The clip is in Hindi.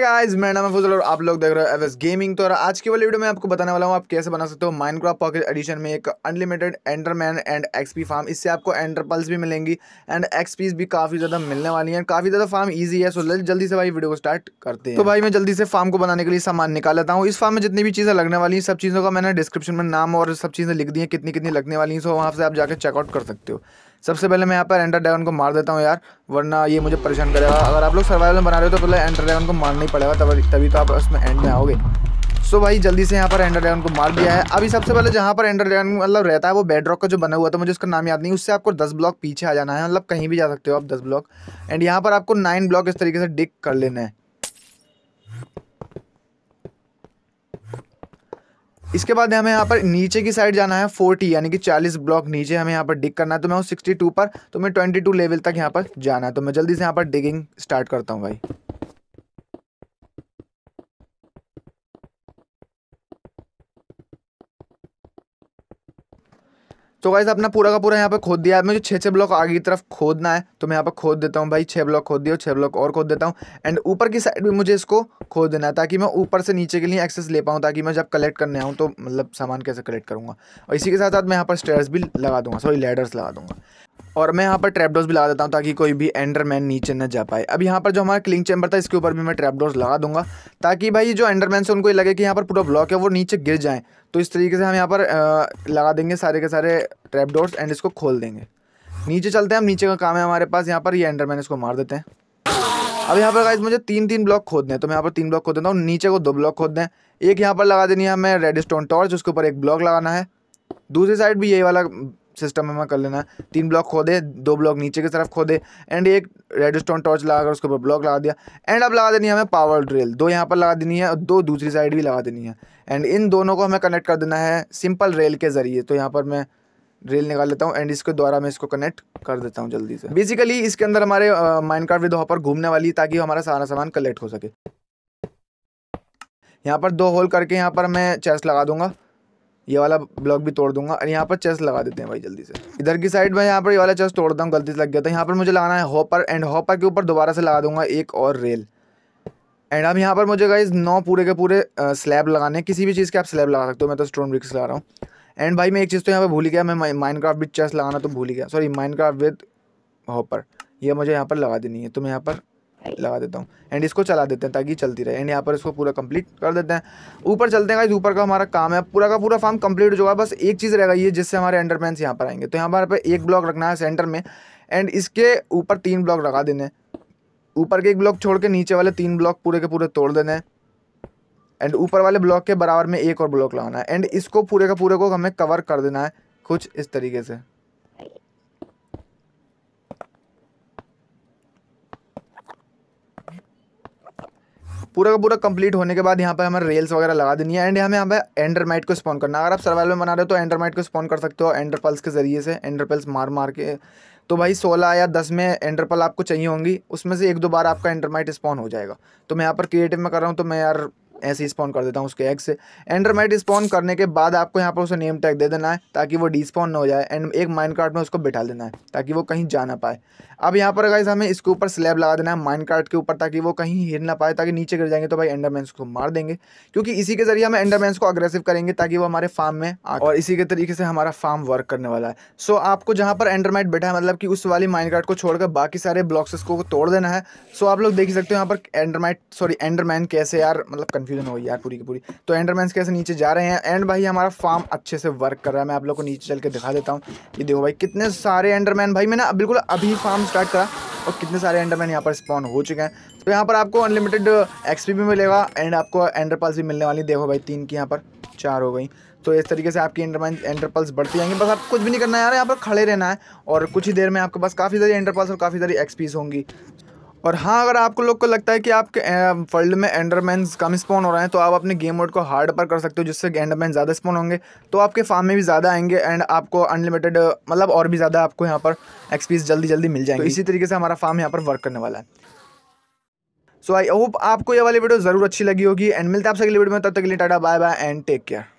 गाइस मेरा नाम है फुजल और आप लोग देख रहे हो एवएस गेमिंग तो आज की वाली वीडियो में आपको बताने वाला हूँ आप कैसे बना सकते हो माइनक्राफ्ट पॉकेट एडिशन में एक unlimited Enderman and XP farm इससे आपको एंटर पल्स भी मिलेंगी एंड एक्सपीस भी काफ़ी ज़्यादा मिलने वाली है काफ़ी ज़्यादा फार्म ईजी है सो जल्दी से भाई वीडियो को स्टार्ट करते हैं तो भाई मैं जल्दी से फार्म को बनाने के लिए सामान निकाल लेता हूँ इस फार्म में जितनी भी चीज़ें लगने वाली है सब चीज़ों का मैंने डिस्क्रिप्शन में नाम और सब चीज़ें लिख दी है कितनी कितनी लगने वाली है सो वहाँ से आप जाकर चेकआउट कर सकते हो सबसे पहले मैं यहाँ पर एंटर ड्रैगन को मार देता हूँ यार वरना ये मुझे परेशान करेगा अगर आप लोग सर्वाइवल में बना रहे हो तो पहले एंटर ड्रैगन को मारना ही पड़ेगा तभी तभी तो आप उसमें एंड में आओगे सो भाई जल्दी से यहाँ पर एंडर ड्रैगन को मार दिया है अभी सबसे पहले जहाँ पर एंडर ड्रैगन मतलब रहता है वो बेड रॉक का जो बना हुआ था मुझे उसका नाम याद नहीं उससे आपको दस ब्लॉक पीछे आ जाना है मतलब कहीं भी जा सकते हो आप दस ब्लॉक एंड यहाँ पर आपको नाइन ब्लॉक इस तरीके से डिक कर लेना है इसके बाद हमें यहाँ पर नीचे की साइड जाना है फोर्टी यानी कि चालीस ब्लॉक नीचे हमें यहाँ पर डिग करना है तो मैं हूँ सिक्सटी टू पर तो मैं ट्वेंटी टू लेवल तक यहाँ पर जाना है तो मैं जल्दी से यहाँ पर डिगिंग स्टार्ट करता हूँ भाई तो वैसे अपना पूरा का पूरा यहाँ पर खोद दिया है मुझे छः छः ब्लॉक आगे की तरफ खोदना है तो मैं यहाँ पर खोद देता हूँ भाई छः ब्लॉक खोद दिया छः ब्लॉक और खोद देता हूँ एंड ऊपर की साइड भी मुझे इसको खोद देना है ताकि मैं ऊपर से नीचे के लिए एक्सेस ले पाऊँ ताकि मैं जब कलेक्ट करने आऊँ तो मतलब सामान कैसे कलेक्ट करूँगा और इसी के साथ साथ मैं यहाँ पर स्टेयर्स भी लगा दूँगा सॉरी लेडर्स लगा दूँगा और मैं यहाँ पर ट्रैपडोर्स भी लगा देता हूँ ताकि कोई भी एंडरमैन नीचे न जा पाए अब यहाँ पर जो हमारा क्लिंग चैम्बर था इसके ऊपर भी मैं ट्रैपडोर्स लगा दूंगा ताकि भाई जो एंडरमैन से उनको ये लगे कि यहाँ पर पूरा ब्लॉक है वो नीचे गिर जाएँ तो इस तरीके से हम यहाँ पर लगा देंगे सारे के सारे ट्रैपडोर्स एंड इसको खोल देंगे नीचे चलते हैं हम नीचे का काम है हमारे पास यहाँ पर ये एंडरमैन इसको मार देते हैं अब यहाँ पर मुझे तीन तीन ब्लॉक खोदने हैं तो मैं यहाँ पर तीन ब्लॉक खोद देता हूँ नीचे को दो ब्लॉक खोद दें एक यहाँ पर लगा देनी है हमें रेड स्टोन टॉर्च उसके ऊपर एक ब्लॉक लगाना है दूसरी साइड भी यही वाला सिस्टम में हमें कर लेना है तीन ब्लॉक खोदे दो ब्लॉक नीचे की तरफ खोदे एंड एक रेडस्टोन टॉर्च लगाकर उसके ऊपर ब्लॉक लगा दिया एंड अब लगा देनी है हमें पावर ड्रिल दो यहाँ पर लगा देनी है और दो दूसरी साइड भी लगा देनी है एंड इन दोनों को हमें कनेक्ट कर देना है सिंपल रेल के ज़रिए तो यहाँ पर मैं रेल निकाल लेता हूँ एंड इसके द्वारा मैं इसको कनेक्ट कर देता हूँ जल्दी से बेसिकली इसके अंदर हमारे माइनकार्ड विद हॉपर घूमने वाली है ताकि हमारा सारा सामान कलेक्ट हो सके यहाँ पर दो होल करके यहाँ पर मैं चेस्ट लगा दूंगा ये वाला ब्लॉक भी तोड़ दूंगा और यहाँ पर चेस्ट लगा देते हैं भाई जल्दी से इधर की साइड में यहाँ पर ये वाला चेस्ट तोड़ता हूँ गलती से लग गया था यहाँ पर मुझे लगाना है हॉपर एंड हॉपर के ऊपर दोबारा से लगा दूंगा एक और रेल एंड अब यहाँ पर मुझे गाइज नौ पूरे के पूरे स्लैब लगाने हैं किसी भी चीज़ के आप स्लैब लगा सकते हो मैं तो स्टोन ब्रिक्स लगा रहा हूँ एंड भाई मैं एक चीज़ तो यहाँ पर भूल गया मैं माइन क्राफ्ट विद चेस्ट लगाना तो भूल गया sorry Minecraft with hopper ये मुझे यहाँ पर लगा देनी है तो मैं यहाँ पर लगा देता हूँ एंड इसको चला देते हैं ताकि चलती रहे एंड यहाँ पर इसको पूरा कंप्लीट कर देते हैं ऊपर चलते हैं ऊपर का हमारा काम है पूरा का पूरा फार्म कंप्लीट हो जाएगा बस एक चीज़ रहेगा ये जिससे हमारे एंडरमैन यहाँ पर आएंगे तो यहाँ पर एक ब्लॉक रखना है सेंटर में एंड इसके ऊपर तीन ब्लॉक लगा देने ऊपर के एक ब्लॉक छोड़ के नीचे वाले तीन ब्लॉक पूरे के पूरे तोड़ देने एंड ऊपर वाले ब्लॉक के बराबर में एक और ब्लॉक लगाना है एंड इसको पूरे का पूरे को हमें कवर कर देना है कुछ इस तरीके से पूरा का पूरा कंप्लीट होने के बाद यहाँ पर हमें रेल्स वगैरह लगा देनी है एंड हमें यहाँ पर एंडरमाइट को स्पॉन करना अगर आप सर्वाइवल में बना रहे हो तो एंडरमाइट को स्पॉन कर सकते हो एंडर पल्स के ज़रिए से एंडर पल्स मार मार के तो भाई सोलह या दस में एंडरपल आपको चाहिए होंगी उसमें से एक दो बार आपका एंडरमाइट स्पॉन हो जाएगा तो मैं यहाँ पर क्रिएटिव में कर रहा हूँ तो मैं यार ऐसे स्पॉन कर देता हूँ उसके एग से एंडरमेट स्पॉन करने के बाद आपको यहाँ पर उसे नेम टैग दे देना है ताकि वो डिस्पॉन ना हो जाए एंड एक माइन कार्ट में उसको बिठा देना है ताकि वो कहीं जा ना पाए अब यहाँ पर गाइज हमें इसके ऊपर स्लैब लगा देना है माइन कार्ट के ऊपर ताकि वो कहीं हिर ना पाए ताकि नीचे गिर जाएंगे तो भाई एंडरमैन को मार देंगे क्योंकि इसी के जरिए हम एंडरमैन को अग्रेसिव करेंगे ताकि वो हमारे फार्म में आ और इसी के तरीके से हमारा फार्म वर्क करने वाला है सो आपको जहाँ पर एंडरमेट बैठा है मतलब कि उस वाली माइनकार्ट को छोड़कर बाकी सारे ब्लॉक्स को तोड़ देना है सो आप लोग देख सकते हो यहाँ पर एंडरमेट सॉरी एंडरमैन कैसे यार मतलब कन्फ्यूज कंफ्यूजन हो यार पूरी की पूरी तो एंडरमैन्स कैसे नीचे जा रहे हैं एंड भाई हमारा फार्म अच्छे से वर्क कर रहा है मैं आप लोग को नीचे चल के दिखा देता हूँ ये देखो भाई कितने सारे एंडरमैन भाई मैंने बिल्कुल अभी फार्म स्टार्ट करा और कितने सारे एंडरमैन यहाँ पर स्पॉन हो चुके हैं तो यहाँ पर आपको अनलिमिटेड एक्सपी भी मिलेगा एंड आपको एंडरपल्स भी मिलने वाली देखो भाई तीन की यहाँ पर चार हो गई तो इस तरीके से आपकी एंडरमैन एंडरपल्स बढ़ती जाएंगी बस आप कुछ भी नहीं करना है यार यहाँ पर खड़े रहना है और कुछ ही देर में आपके पास काफ़ी सारी एंडरपल्स और काफ़ी सारी एक्सपीस होंगी और हाँ अगर आप लोग को लगता है कि आपके फील्ड में एंडरमैन कम स्पॉन हो रहे हैं तो आप अपने गेम मोड को हार्ड पर कर सकते हो जिससे एंडरमैन ज़्यादा स्पॉन होंगे तो आपके फार्म में भी ज़्यादा आएंगे एंड आपको अनलिमिटेड मतलब और भी ज़्यादा आपको यहाँ पर एक्सपीरियंस जल्दी जल्दी मिल जाएंगे तो इसी तरीके से हमारा फार्म यहाँ पर वर्क करने वाला है सो आई होप आपको ये वाली वीडियो ज़रूर अच्छी लगी होगी एंड मिलते आपसे अगली वीडियो में तब तक के लिए tata bye bye and take care